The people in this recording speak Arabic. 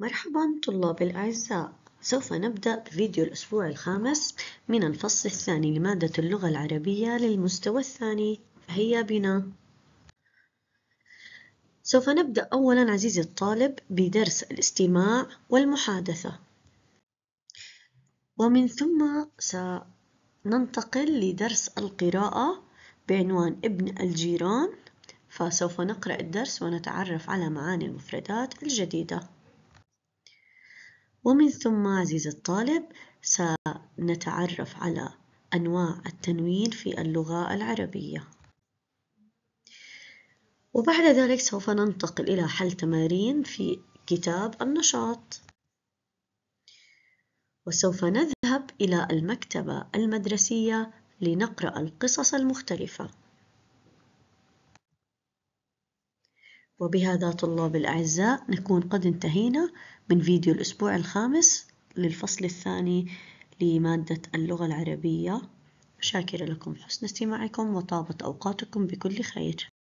مرحبا طلابي الأعزاء سوف نبدأ بفيديو الأسبوع الخامس من الفصل الثاني لمادة اللغة العربية للمستوى الثاني هيا بنا سوف نبدأ أولا عزيزي الطالب بدرس الاستماع والمحادثة ومن ثم سننتقل لدرس القراءة بعنوان ابن الجيران فسوف نقرأ الدرس ونتعرف على معاني المفردات الجديدة ومن ثم عزيزي الطالب سنتعرف على أنواع التنوين في اللغة العربية وبعد ذلك سوف ننتقل إلى حل تمارين في كتاب النشاط وسوف نذهب إلى المكتبة المدرسية لنقرأ القصص المختلفة وبهذا طلاب الأعزاء نكون قد انتهينا من فيديو الأسبوع الخامس للفصل الثاني لمادة اللغة العربية شاكرة لكم حسن استماعكم وطابت أوقاتكم بكل خير